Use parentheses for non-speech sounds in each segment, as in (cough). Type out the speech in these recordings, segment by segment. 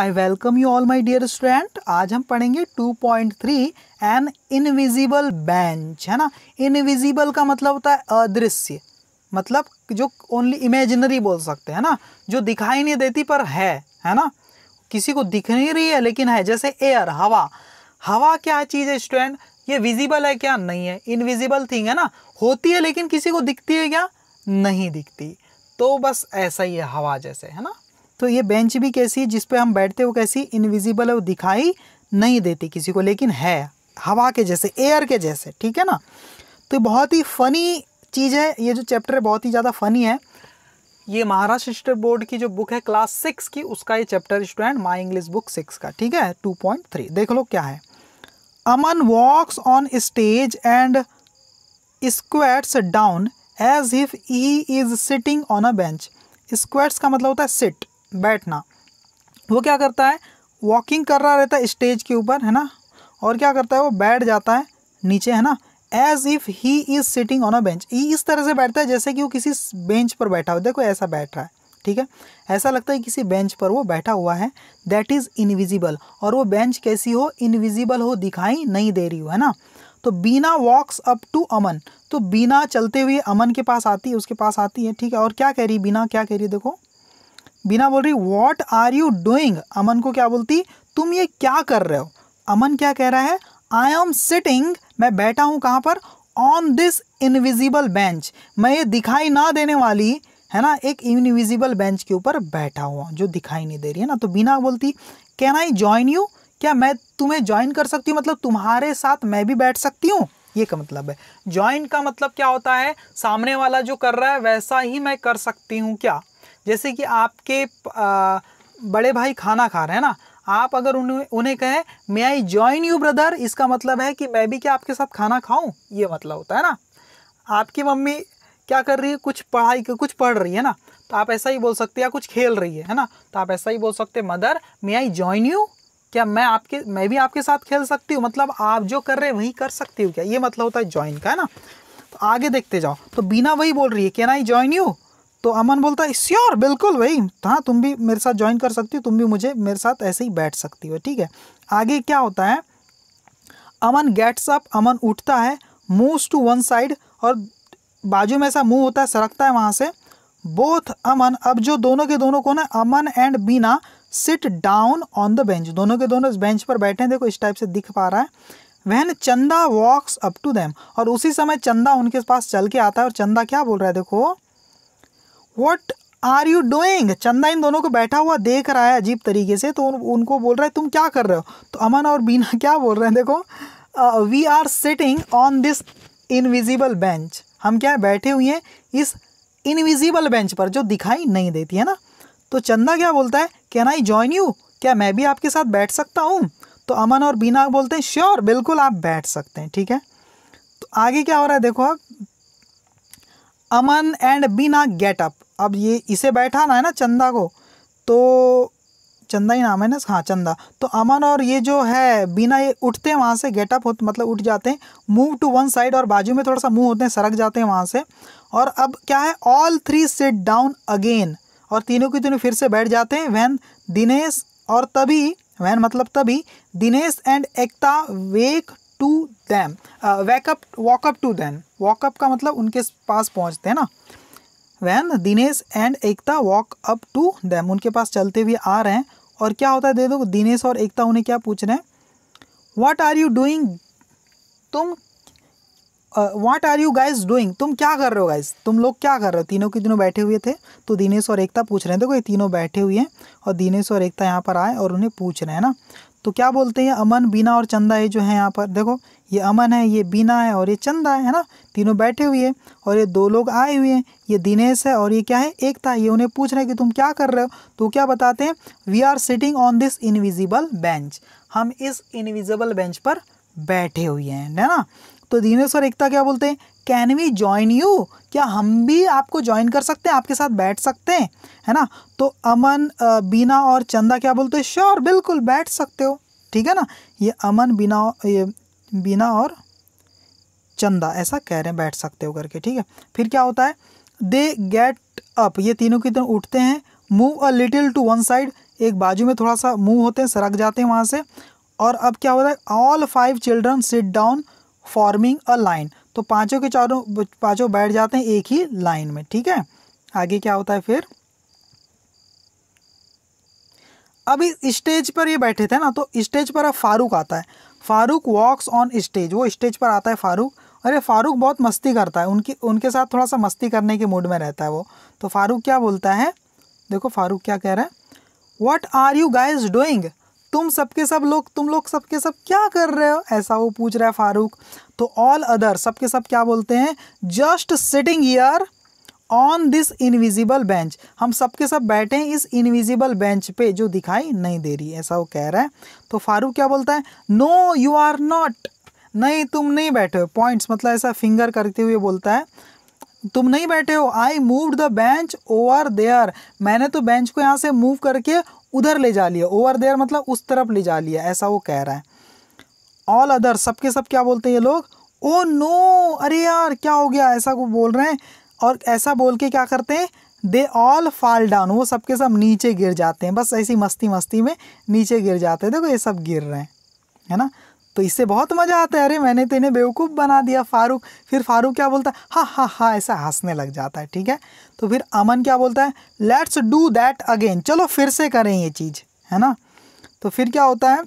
I welcome you all my dear student आज हम पढ़ेंगे 2.3 एन इनविजिबल बेंच है ना इनविजिबल का मतलब होता है अदृश्य मतलब जो ओनली इमेजिनरी बोल सकते हैं ना जो दिखाई नहीं देती पर है है ना किसी को दिख नहीं रही है लेकिन है जैसे एयर हवा हवा क्या चीज़ है स्टूडेंट ये विजिबल है क्या नहीं है इनविजिबल थिंग है ना होती है लेकिन किसी को दिखती है क्या नहीं दिखती तो बस ऐसा ही है हवा जैसे है ना तो ये बेंच भी कैसी है जिस पर हम बैठते वो कैसी इनविजिबल है वो दिखाई नहीं देती किसी को लेकिन है हवा के जैसे एयर के जैसे ठीक है ना तो बहुत ही फ़नी चीज़ है ये जो चैप्टर है बहुत ही ज़्यादा फ़नी है ये महाराष्ट्र स्टेट बोर्ड की जो बुक है क्लास सिक्स की उसका ये chapter student my English book six का ठीक है टू पॉइंट थ्री देख लो क्या है Aman walks on stage and squats down as if he is sitting on a bench squats का मतलब होता है सिट बैठना वो क्या करता है वॉकिंग कर रहा रहता है स्टेज के ऊपर है ना और क्या करता है वो बैठ जाता है नीचे है ना as if he is sitting on a bench इस तरह से बैठता है जैसे कि वो किसी बेंच पर बैठा हुआ देखो ऐसा बैठ रहा है ठीक है ऐसा लगता है किसी बेंच पर वो बैठा हुआ है दैट इज़ इनविजिबल और वो बेंच कैसी हो इनविजिबल हो दिखाई नहीं दे रही हो है ना तो बीना वॉक्स अप टू अमन तो बीना चलते हुए अमन के पास आती है उसके पास आती है ठीक है और क्या कह रही बीना क्या कह रही है देखो बिना बोल रही what are you doing Aman को क्या बोलती तुम ये क्या कर रहे हो अमन क्या कह रहा है आई एम सिटिंग मैं बैठा हूँ कहाँ पर ऑन दिस इनविजिबल बेंच मैं ये दिखाई ना देने वाली है ना एक इनविजिबल बेंच के ऊपर बैठा हुआ जो दिखाई नहीं दे रही है ना तो बिना बोलती कैन आई ज्वाइन यू क्या मैं तुम्हें ज्वाइन कर सकती हूँ मतलब तुम्हारे साथ मैं भी बैठ सकती हूँ ये का मतलब है ज्वाइन का मतलब क्या होता है सामने वाला जो कर रहा है वैसा ही मैं कर सकती हूँ क्या जैसे कि आपके बड़े भाई खाना खा रहे हैं ना आप अगर उन्हें उन्हें कहें may I join you brother इसका मतलब है कि मैं भी क्या आपके साथ खाना खाऊं ये मतलब होता है ना आपकी मम्मी क्या कर रही है कुछ पढ़ाई कुछ पढ़ रही है ना तो आप ऐसा ही बोल सकते हैं या कुछ खेल रही है है ना तो आप ऐसा ही बोल सकते हैं mother may I join you क्या मैं आपके मैं भी आपके साथ खेल सकती हूँ मतलब आप जो कर रहे हैं वही कर सकती हूँ क्या ये मतलब होता है ज्वाइन का है ना तो आगे देखते जाओ तो बिना वही बोल रही है कैन आई ज्वाइन यू तो अमन बोलता है श्योर बिल्कुल भाई तो हाँ तुम भी मेरे साथ ज्वाइन कर सकती हो तुम भी मुझे मेरे साथ ऐसे ही बैठ सकती हो ठीक है आगे क्या होता है अमन गेट्स अप अमन उठता है मूव्स टू वन साइड और बाजू में ऐसा मुंह होता है सरकता है वहाँ से बोथ अमन अब जो दोनों के दोनों को ना Aman and Bina sit down on the bench दोनों के दोनों इस बेंच पर बैठे हैं देखो इस टाइप से दिख पा रहा है वहन चंदा वॉक्स अप टू दैम और उसी समय चंदा उनके पास चल के आता है और चंदा क्या बोल रहा है देखो वट आर यू डूइंग चंदा इन दोनों को बैठा हुआ देख रहा है अजीब तरीके से तो उन, उनको बोल रहा है तुम क्या कर रहे हो तो अमन और बीना (laughs) क्या बोल रहे हैं देखो we are sitting on this invisible bench हम क्या है बैठे हुए हैं इस इनविजिबल बेंच पर जो दिखाई नहीं देती है ना तो चंदा क्या बोलता है कैन आई ज्वाइन यू क्या मैं भी आपके साथ बैठ सकता हूँ तो अमन और बीना बोलते हैं श्योर बिल्कुल आप बैठ सकते हैं ठीक है तो आगे क्या हो रहा है देखो अब Aman and Bina get up अब ये इसे बैठाना है ना चंदा को तो चंदा ही नाम है ना हाँ चंदा तो अमन और ये जो है बिना ये उठते हैं वहाँ से गेटअप होते मतलब उठ जाते हैं मूव टू वन साइड और बाजू में थोड़ा सा मूव होते हैं सरक जाते हैं वहाँ से और अब क्या है all three sat down again और तीनों के तीनों फिर से बैठ जाते हैं वैन दिनेश और तभी वैन मतलब तभी Dinesh and Ekta walk to them walk up walk up to them walk up का मतलब उनके पास पहुँचते हैं ना when Dinesh and Ekta walk up to them उनके पास चलते हुए आ रहे हैं और क्या होता है दे दो दिनेश और एकता उन्हें क्या पूछ रहे हैं वाट आर यू डूइंग तुम what are you guys doing तुम क्या कर रहे हो गाइज तुम लोग क्या कर रहे हो तीनों के तीनों बैठे हुए थे तो दिनेश और एकता पूछ रहे हैं देखो ये तीनों बैठे हुए हैं और दिनेश और एकता यहाँ पर आए और उन्हें पूछ रहे हैं ना तो क्या बोलते हैं अमन बीना और चंदा ये जो है यहाँ पर देखो ये अमन है ये बीना है और ये चंदा है है ना तीनों बैठे हुए हैं और ये दो लोग आए हुए हैं ये दिनेश है और ये क्या है एक था ये उन्हें पूछ रहे हैं कि तुम क्या कर रहे हो तो क्या बताते हैं we are sitting on this invisible bench हम इस इनविजिबल बेंच पर बैठे हुए हैं है ना तो दिनेश और एकता क्या बोलते हैं कैन वी ज्वाइन यू क्या हम भी आपको ज्वाइन कर सकते हैं आपके साथ बैठ सकते हैं है ना तो अमन बीना और चंदा क्या बोलते हैं श्योर बिल्कुल बैठ सकते हो ठीक है ना ये अमन बीना ये बीना और चंदा ऐसा कह रहे हैं बैठ सकते हो करके ठीक है फिर क्या होता है दे गेट अप ये तीनों की तरह उठते हैं move a little to one side एक बाजू में थोड़ा सा मूव होते हैं सरक जाते हैं वहाँ से और अब क्या होता है all five children sit down forming a line तो पांचों के चारों पांचों बैठ जाते हैं एक ही लाइन में ठीक है आगे क्या होता है फिर अभी स्टेज पर ये बैठे थे ना तो स्टेज पर अब फारूक आता है फारूक वॉक्स ऑन स्टेज वो स्टेज पर आता है फारूक अरे फारूक बहुत मस्ती करता है उनकी उनके साथ थोड़ा सा मस्ती करने के मूड में रहता है वो तो फारूक क्या बोलता है देखो फारूक क्या कह रहा है what are you guys doing तुम सबके सब लोग तुम लोग सबके सब क्या कर रहे हो ऐसा वो पूछ रहा है फारूक तो ऑल अदर सबके सब क्या बोलते हैं just sitting here on this invisible bench हम सबके सब बैठे हैं इस इनविजिबल बेंच पे जो दिखाई नहीं दे रही ऐसा वो कह रहा है तो फारूक क्या बोलता है नो यू आर नॉट नहीं तुम नहीं बैठे हो पॉइंट्स मतलब ऐसा फिंगर करते हुए बोलता है तुम नहीं बैठे हो I move the bench over there मैंने तो बेंच को यहाँ से मूव करके उधर ले जा लिया ओवर देयर मतलब उस तरफ ले जा लिया ऐसा वो कह रहा है ऑल अदर सबके सब क्या बोलते हैं ये लोग ओ oh नो अरे यार क्या हो गया ऐसा को बोल रहे हैं और ऐसा बोल के क्या करते हैं दे ऑल फॉल डाउन वो सबके सब नीचे गिर जाते हैं बस ऐसी मस्ती मस्ती में नीचे गिर जाते हैं देखो ये सब गिर रहे हैं है ना तो इससे बहुत मज़ा आता है अरे मैंने तो इन्हें बेवकूफ़ बना दिया फारूक फिर फारूक क्या बोलता है हाँ हाँ हाँ ऐसा हंसने लग जाता है ठीक है तो फिर अमन क्या बोलता है लेट्स डू दैट अगेन चलो फिर से करें ये चीज़ है ना तो फिर क्या होता है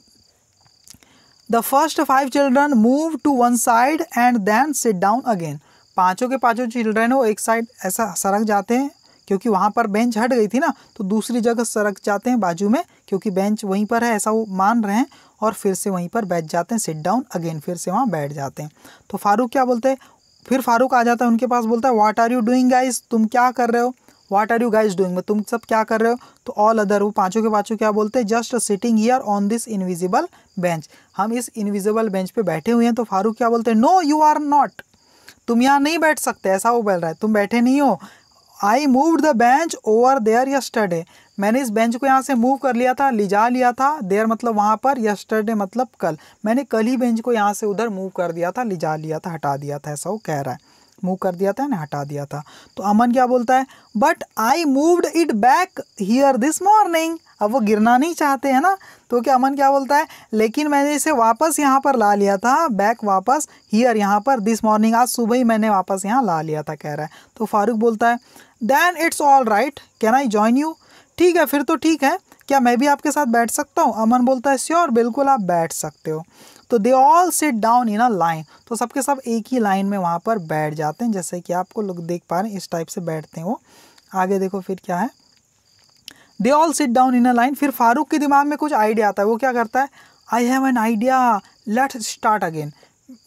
the first five children move to one side and then sit down again पाँचों के पाँचों चिल्ड्रन वो एक साइड ऐसा सरक जाते हैं क्योंकि वहाँ पर बेंच हट गई थी ना तो दूसरी जगह सरक जाते हैं बाजू में क्योंकि बेंच वहीं पर है ऐसा वो मान रहे हैं और फिर से वहीं पर बैठ जाते हैं सिट डाउन अगेन फिर से वहाँ बैठ जाते हैं तो फारूक क्या बोलते हैं फिर फारूक आ जाता है उनके पास बोलता है what are you doing guys तुम क्या कर रहे हो what are you guys doing तुम सब क्या कर रहे हो तो ऑल अदर वो पाँचों के पाँचों क्या बोलते हैं just sitting here on this invisible bench हम इस इनविजिबल बेंच पे बैठे हुए हैं तो फारूक क्या बोलते हैं नो यू आर नॉट तुम यहाँ नहीं बैठ सकते ऐसा वो बोल रहा है तुम बैठे नहीं हो I move the bench over there yesterday मैंने इस बेंच को यहाँ से मूव कर लिया था लिजा लिया था देयर मतलब वहाँ पर यस्टरडे मतलब कल मैंने कल ही बेंच को यहाँ से उधर मूव कर दिया था लिजा लिया था हटा दिया था ऐसा वो कह रहा है मूव कर दिया था ना हटा दिया था तो अमन क्या बोलता है but I moved it back here this morning अब वो गिरना नहीं चाहते हैं ना तो क्या अमन क्या बोलता है लेकिन मैंने इसे वापस यहाँ पर ला लिया था बैक वापस हियर यहाँ पर दिस मॉर्निंग आज सुबह ही मैंने वापस यहाँ ला लिया था कह रहा है तो फारूक बोलता है then it's all right can I join you ठीक है फिर तो ठीक है क्या मैं भी आपके साथ बैठ सकता हूँ अमन बोलता है श्योर बिल्कुल आप बैठ सकते हो तो they all sit down in a line तो सबके सब एक ही लाइन में वहाँ पर बैठ जाते हैं जैसे कि आपको लोग देख पा रहे हैं इस टाइप से बैठते हैं वो आगे देखो फिर क्या है they all sit down in a line फिर फारूक के दिमाग में कुछ आइडिया आता है वो क्या करता है I have an idea let start again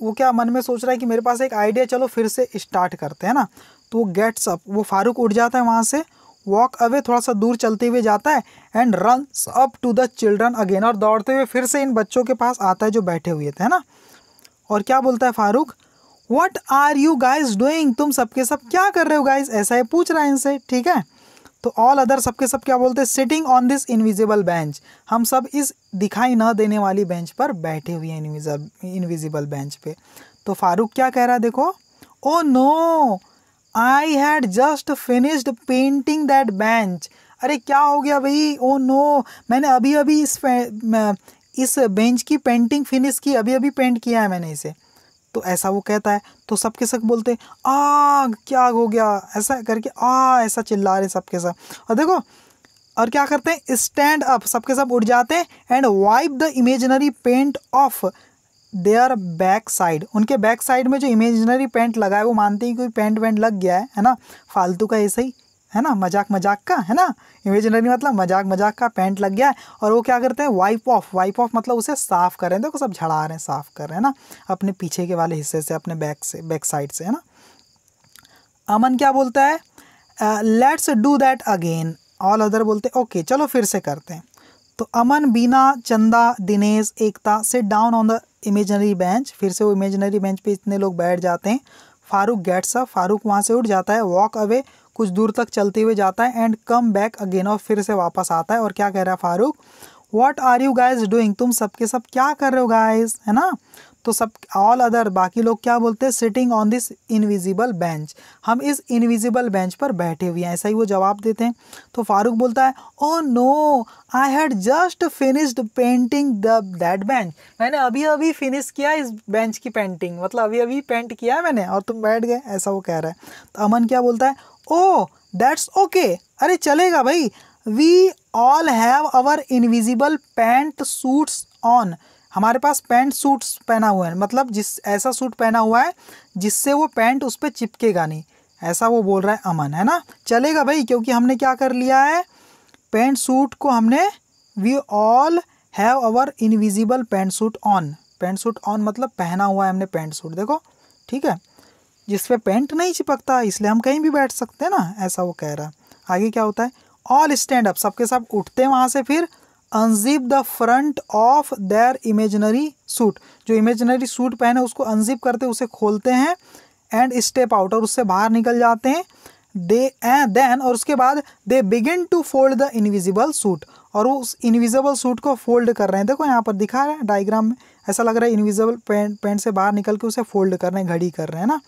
वो क्या मन में सोच रहा है कि मेरे पास एक आइडिया चलो फिर से स्टार्ट करते हैं ना तो वो गेट्स अप वो फारूक उठ जाता है वहाँ से वॉक अवे थोड़ा सा दूर चलते हुए जाता है and run up to the children again और दौड़ते हुए फिर से इन बच्चों के पास आता है जो बैठे हुए थे है ना और क्या बोलता है Farooq what are you guys doing तुम सबके सब क्या कर रहे हो गाइज ऐसा ही पूछ रहा है इनसे ठीक है तो ऑल अदर सबके सब क्या बोलते हैं sitting on this invisible bench हम सब इस दिखाई न देने वाली बेंच पर बैठे हुए हैं इनविजिबल बेंच पे तो फारूक क्या कह रहा है देखो oh oh no I had just finished painting that bench अरे क्या हो गया भाई ओ oh नो मैंने अभी अभी इस इस बेंच की पेंटिंग फिनिश की अभी अभी पेंट किया है मैंने इसे तो ऐसा वो कहता है तो सबके सब बोलते आ क्या हो गया ऐसा करके आ ऐसा चिल्ला रहे सबके सब और देखो और क्या करते हैं स्टैंड अप सबके सब उठ जाते हैं and wipe the imaginary paint off their back side उनके बैक साइड में जो इमेजनरी पेंट लगा है वो मानते हैं कि पेंट वेंट लग गया है है ना फालतू का ऐसे ही है ना मजाक मजाक का है ना इमेजनरी मतलब मजाक मजाक का पेंट लग गया है और वो क्या करते हैं वाइप ऑफ वाइप ऑफ मतलब उसे साफ़ कर रहे हैं देखो सब झड़ा रहे हैं साफ़ कर रहे हैं ना अपने पीछे के वाले हिस्से से अपने बैक से बैक साइड से है ना अमन क्या बोलता है let's do that again all other बोलते ओके okay, चलो फिर से करते हैं तो अमन बीना चंदा दिनेश एकता से down on the imaginary bench फिर से वो इमेजनरी बेंच पे इतने लोग बैठ जाते हैं फारूक गेट्स अप फारूक वहाँ से उठ जाता है वॉक अवे कुछ दूर तक चलते हुए जाता है एंड कम बैक अगेन और फिर से वापस आता है और क्या कह रहा है Farooq what are you guys doing तुम सबके सब क्या कर रहे हो गाइज है ना तो सब ऑल अदर बाकी लोग क्या बोलते हैं sitting on this invisible bench हम इस इनविजिबल बेंच पर बैठे हुए हैं ऐसा ही वो जवाब देते हैं तो फारूक बोलता है oh no I had just finished painting the that bench मैंने अभी अभी फिनिश किया इस बेंच की पेंटिंग मतलब अभी अभी पेंट किया है मैंने और तुम बैठ गए ऐसा वो कह रहा है तो अमन क्या बोलता है ओ दैट्स ओके अरे चलेगा भाई we all have our invisible pant suits on हमारे पास पैंट सूट्स पहना हुआ है मतलब जिस ऐसा सूट पहना हुआ है जिससे वो पैंट उस पर चिपकेगा नहीं ऐसा वो बोल रहा है अमन है ना चलेगा भाई क्योंकि हमने क्या कर लिया है पैंट सूट को हमने we all have our invisible pant suit on pant suit on मतलब पहना हुआ है हमने पैंट सूट देखो ठीक है जिस पे पैंट नहीं चिपकता इसलिए हम कहीं भी बैठ सकते हैं ना ऐसा वो कह रहा है आगे क्या होता है ऑल स्टैंड अप सबके सब उठते हैं वहाँ से फिर unzip the front of their imaginary suit जो इमेजनरी सूट पहने उसको अनजिप करते उसे खोलते हैं एंड स्टेप आउट और उससे बाहर निकल जाते हैं दे एंड देन और उसके बाद they begin to fold the invisible suit और वो उस इनविजिबल सूट को फोल्ड कर रहे हैं देखो यहाँ पर दिखा रहे हैं डायग्राम में ऐसा लग रहा है इनविजिबल पैंट पैंट से बाहर निकल के उसे फोल्ड कर रहे हैं घड़ी कर रहे हैं ना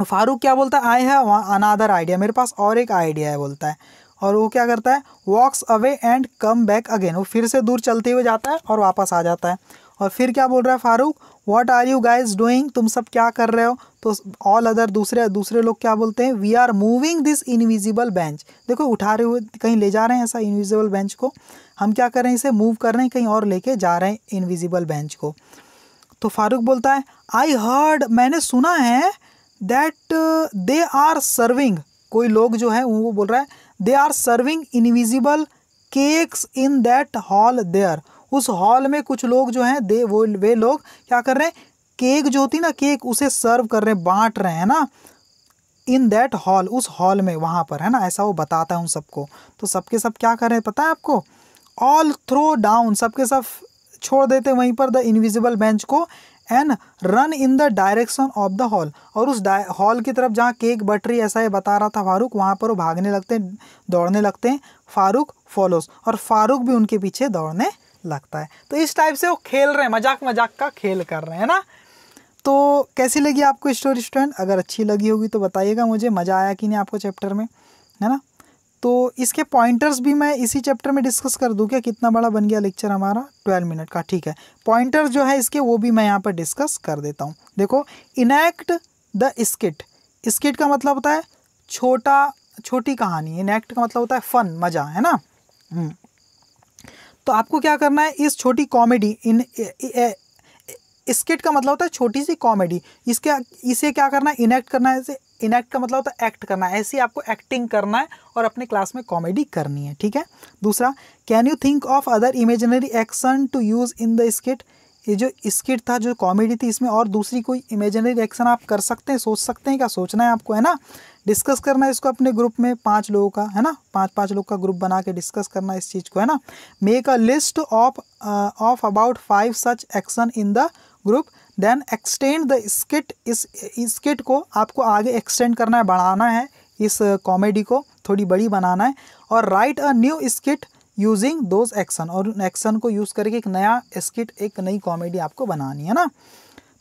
फारूक क्या बोलता है आई वहाँ अनादर आइडिया मेरे पास और एक आइडिया है बोलता है और वो क्या करता है walks away and come back again वो फिर से दूर चलते हुए जाता है और वापस आ जाता है और फिर क्या बोल रहा है Farooq what are you guys doing तुम सब क्या कर रहे हो तो ऑल अदर दूसरे दूसरे लोग क्या बोलते हैं we are moving this invisible bench देखो उठा रहे हुए कहीं ले जा रहे हैं ऐसा इनविजिबल बेंच को हम क्या कर रहे हैं इसे मूव कर रहे हैं कहीं और लेके जा रहे हैं इनविजिबल बेंच को तो फारूक बोलता है आई हर्ड मैंने सुना है दैट दे आर सर्विंग कोई लोग जो है वो बोल रहा है they are serving invisible cakes in that hall there उस हॉल में कुछ लोग जो हैं दे वो वे लोग क्या कर रहे हैं केक जो होती ना केक उसे सर्व कर रहे हैं बांट रहे हैं ना इन दैट हॉल उस हॉल में वहाँ पर है ना ऐसा वो बताता है उन सबको तो सबके सब क्या कर रहे हैं पता है आपको ऑल थ्रो डाउन सबके सब छोड़ देते वहीं पर द इनविजिबल बेंच को and run in the direction of the hall और उस हॉल की तरफ जहाँ केक बटरी ऐसा है बता रहा था फारूक वहाँ पर वो भागने लगते हैं दौड़ने लगते हैं फारूक फॉलोस और फारूक भी उनके पीछे दौड़ने लगता है तो इस टाइप से वो खेल रहे हैं मजाक मजाक का खेल कर रहे हैं ना तो कैसी लगी आपको स्टोरी स्टूडेंट अगर अच्छी लगी होगी तो बताइएगा मुझे मज़ा आया कि नहीं आपको चैप्टर में है ना तो इसके पॉइंटर्स भी मैं इसी चैप्टर में डिस्कस कर दूँ क्या कितना बड़ा बन गया लेक्चर हमारा ट्वेल्व मिनट का ठीक है पॉइंटर जो है इसके वो भी मैं यहाँ पर डिस्कस कर देता हूँ देखो इनैक्ट द स्किट स्किट का मतलब होता है छोटा छोटी कहानी इनैक्ट का मतलब होता है फन मज़ा है ना हम्म। तो आपको क्या करना है इस छोटी कॉमेडी इन स्किट का मतलब होता है छोटी सी कॉमेडी इसके इसे क्या करना है इनैक्ट करना है इसे इनएक्ट का मतलब होता है एक्ट करना ऐसे आपको एक्टिंग करना है और अपने क्लास में कॉमेडी करनी है ठीक है दूसरा can you think of other imaginary action to use in the skit ये जो स्किट था जो कॉमेडी थी इसमें और दूसरी कोई इमेजिनरी एक्शन आप कर सकते हैं सोच सकते हैं क्या सोचना है आपको है ना डिस्कस करना है इसको अपने ग्रुप में पांच लोगों का है ना पांच पांच लोग का ग्रुप बना के डिस्कस करना इस चीज़ को है ना make a list of of about five such action in the group then extend the skit इस स्किट को आपको आगे एक्सटेंड करना है बढ़ाना है इस कॉमेडी uh, को थोड़ी बड़ी बनाना है और write a new skit using those action और उन एक्शन को यूज़ करके एक नया स्किट एक नई कॉमेडी आपको बनानी है ना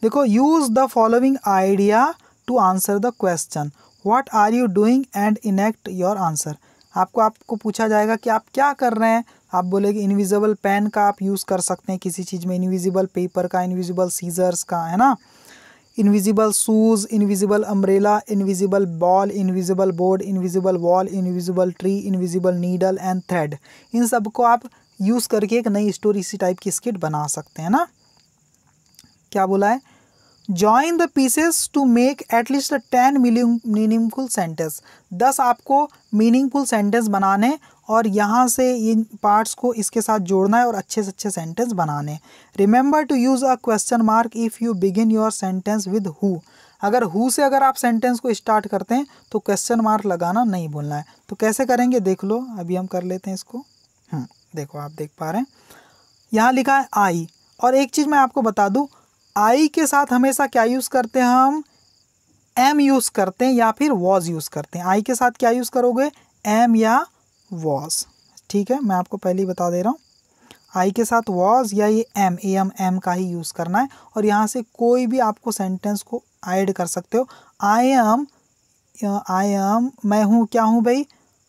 देखो use the following idea to answer the question what are you doing and enact your answer आपको आपको पूछा जाएगा कि आप क्या कर रहे हैं आप बोले कि इनविजिबल पेन का आप यूज़ कर सकते हैं किसी चीज़ में इनविजिबल पेपर का इनविजिबल सीजर्स का है ना invisible shoes invisible umbrella invisible ball invisible board invisible wall invisible tree invisible needle and thread इन सब को आप यूज़ करके एक नई स्टोरी इसी टाइप की स्किट बना सकते हैं ना क्या बोला है join the pieces to make at least ten meaningful sentence दस आपको मीनिंगफुल सेंटेंस बनाने और यहाँ से इन पार्ट्स को इसके साथ जोड़ना है और अच्छे से अच्छे सेंटेंस बनाने remember to use a question mark if you begin your sentence with who अगर हु से अगर आप सेंटेंस को स्टार्ट करते हैं तो क्वेश्चन मार्क लगाना नहीं बोलना है तो कैसे करेंगे देख लो अभी हम कर लेते हैं इसको हम्म, देखो आप देख पा रहे हैं यहाँ लिखा है आई और एक चीज़ मैं आपको बता दूँ आई के साथ हमेशा क्या यूज़ करते हैं हम एम यूज़ करते हैं या फिर वॉज यूज़ करते हैं आई के साथ क्या यूज़ करोगे एम या वॉज ठीक है मैं आपको पहले ही बता दे रहा हूँ आई के साथ वॉज या ये एम ए एम एम का ही यूज़ करना है और यहाँ से कोई भी आपको सेंटेंस को ऐड कर सकते हो आई एम आई एम मैं हूँ क्या हूँ भाई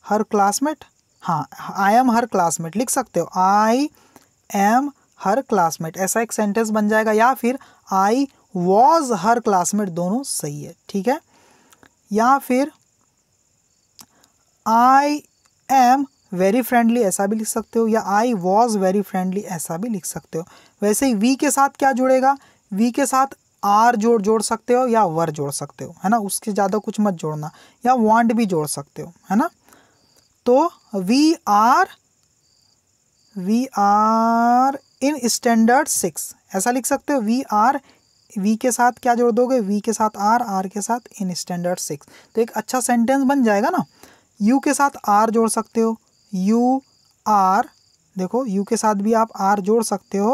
हर क्लासमेट हाँ आई एम हर क्लासमेट लिख सकते हो आई एम हर क्लासमेट ऐसा एक सेंटेंस बन जाएगा या फिर आई वॉज हर क्लासमेट दोनों सही है ठीक है या फिर आई एम वेरी फ्रेंडली ऐसा भी लिख सकते हो या आई वॉज वेरी फ्रेंडली ऐसा भी लिख सकते हो वैसे ही वी के साथ क्या जुड़ेगा वी के साथ आर जोड़ जोड़ सकते हो या वर जोड़ सकते हो है ना उसके ज़्यादा कुछ मत जोड़ना या वांट भी जोड़ सकते हो है ना तो we are we are in standard six ऐसा लिख सकते हो वी आर वी के साथ क्या जोड़ दोगे वी के साथ आर आर के साथ इन स्टैंडर्ड सिक्स तो एक अच्छा सेंटेंस बन जाएगा ना यू के साथ आर जोड़ सकते हो यू आर देखो यू के साथ भी आप आर जोड़ सकते हो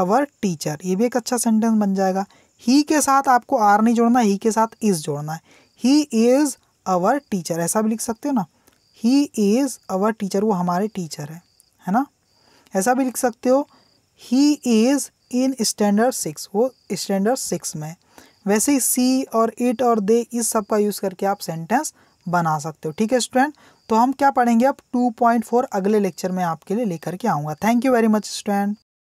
अवर टीचर ये भी एक अच्छा सेंटेंस बन जाएगा ही के साथ आपको आर नहीं जोड़ना ही के साथ इज़ जोड़ना है ही इज़ अवर टीचर ऐसा भी लिख सकते हो ना ही इज़ अवर टीचर वो हमारे टीचर है है ना ऐसा भी लिख सकते हो he is in standard six वो स्टैंडर्ड सिक्स में वैसे ही सी और इट और दे इस सब का यूज़ करके आप सेंटेंस बना सकते हो ठीक है स्टूडेंट तो हम क्या पढ़ेंगे अब 2.4 अगले लेक्चर में आपके लिए लेकर के आऊँगा thank you very much student